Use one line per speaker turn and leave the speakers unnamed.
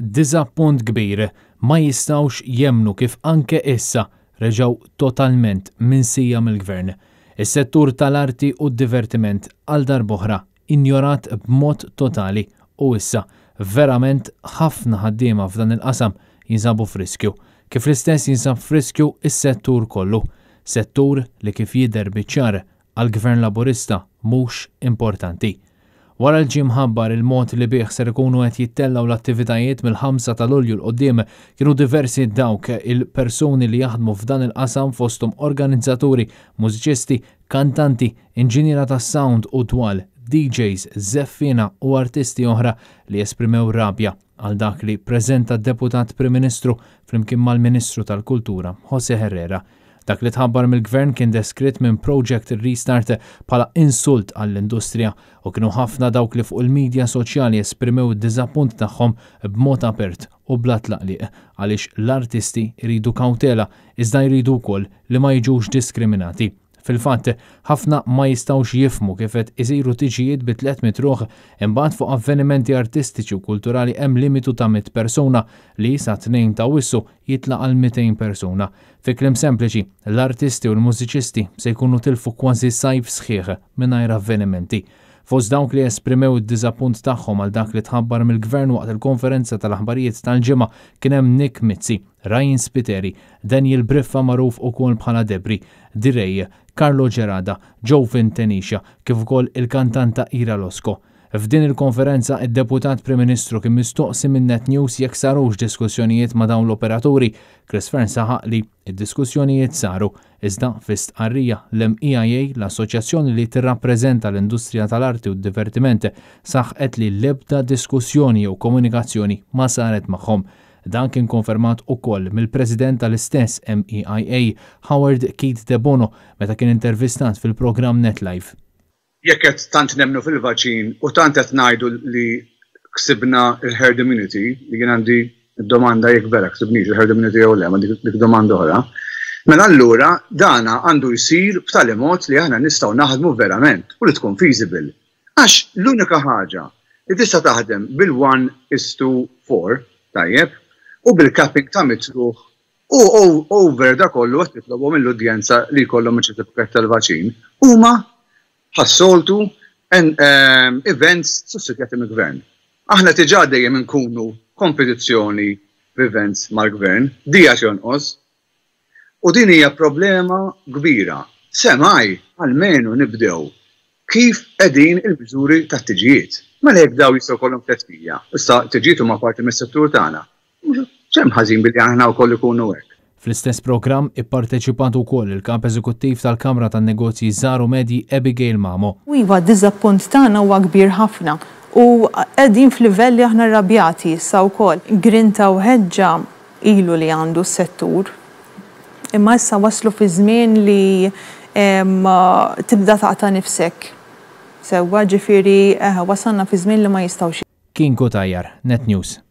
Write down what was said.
diżappunt kbir ma jistawx jemnu kif anke issa reġaw totalment minsija mill-gvern. Is-settur tal-arti u d-divertiment għal darboħra injorat b'mod totali u issa verament ħafna ħaddiema f'dan il-qasam jinsabu friskju. Kif l-istess jinsab friskju is-settur kollu, settur li kif jider biċar għal-gvern laburista mhux importanti. Wara l-ġim ħabbar il-mod li bih ser ikunu qed jittellaw l-attivitajiet mill-5 tal Lulju l-qoddim kienu diversi dawk il-persuni li jaħdmu f'dan il-qasam fostum organizzaturi, mużiċisti, kantanti, inġiniera ta' sound u twal, DJs, zeffina u artisti oħra li esprimew rabja għal dak li preżenta deputat Prim Ministru flimkien mal-Ministru tal-Kultura Jose Herrera. Dak li tħabbar mill-gvern kien deskritt minn Project Restart pala insult għall-industrija u kienu ħafna dawk li fuq il-medja soċjali esprimew d diżappunt tagħhom b'mod apert u bla tlaqliq għaliex l-artisti jridu kawtela iżda jridu wkoll li ma jiġux diskriminati. Fil-fatt, ħafna ma jistawx jifmu kifet iżiru tiġijiet bit 300 ruħ imbagħad fuq avvenimenti artistiċi u kulturali hemm limitu ta' 100 persuna li sa tnejn ta' wissu jitla' għal 200 persuna. Fi sempliċi, l-artisti u l-mużiċisti se jkunu tilfu kważi sajf sħiħ mingħajr avvenimenti. Fost dawk li esprimew id-dizappunt tagħhom għal dak li tħabbar mill-gvern waqt il-konferenza tal-aħbarijiet tal-ġimgħa kien hemm Nick Mizzi, Ryan Spiteri, Daniel Briffa maruf u kol bħala Debri, Direj, Carlo Gerada, Joe Fintenisha, kif ukoll il-kantanta Ira Losko. F'din il-konferenza, id-deputat Prim Ministru kien mistoqsi minn Net News jekk sarux diskussjonijiet ma' dawn l-operaturi. Chris Fern saħaq li id-diskussjonijiet saru iżda fistqarrija l mia e l-assoċjazzjoni li tirrappreżenta l-industrija tal-arti u d-divertiment saħqet li l-ebda diskussjoni u komunikazzjoni ma saret magħhom. Dan kien konfermat ukoll mill-President tal-istess MEIA Howard Keith Debono meta kien intervistat fil-programm NetLife.
Jekk qed tant nemnu fil-vaċin u tant qed ngħidu li ksibna il-herd immunity li jien għandi domanda jekk vera ksibniex il-herd immunity jew le, ma dik domanda oħra. Mela allura dana għandu jsir b'tali mod li aħna nistgħu naħdmu verament u li tkun feasible. Għax l-unika ħaġa li tista' taħdem bil-1 is to 4 tajjeb u bil-capping ta' mitruħ u over da kollu għat titlobu mill-udjenza li kollom ċertifikat tal-vaċin. Uma ħassoltu events sussikjati mill-gvern. Aħna tiġa dejjem nkunu kompetizzjoni events mal-gvern, dija jonqos. u din hija problema kbira. Semaj, għalmenu nibdew kif edin il-bżuri ta' tiġijiet. Ma lejk daw jistaw kollom tletfija, issa tiġiet ma parti mis-settur tagħna ċem ħażin billi u wkoll ikunu hekk.
Fl-istess programm ipparteċipat ukoll il kamp Eżekuttiv tal-Kamra tan-Negozji Zaru Medi Abigail Mamo.
Iva, dizappunt tagħna u kbir ħafna u qegħdin f'livelli aħna sa' u wkoll. Grinta u ħedġa ilu li għandu s-settur. Imma issa waslu fi żmien li tibda taqta' nifsek. Sewa, ġifieri eh, wasanna fi żmien li ma jistgħux.
Kinko tajjar Net News.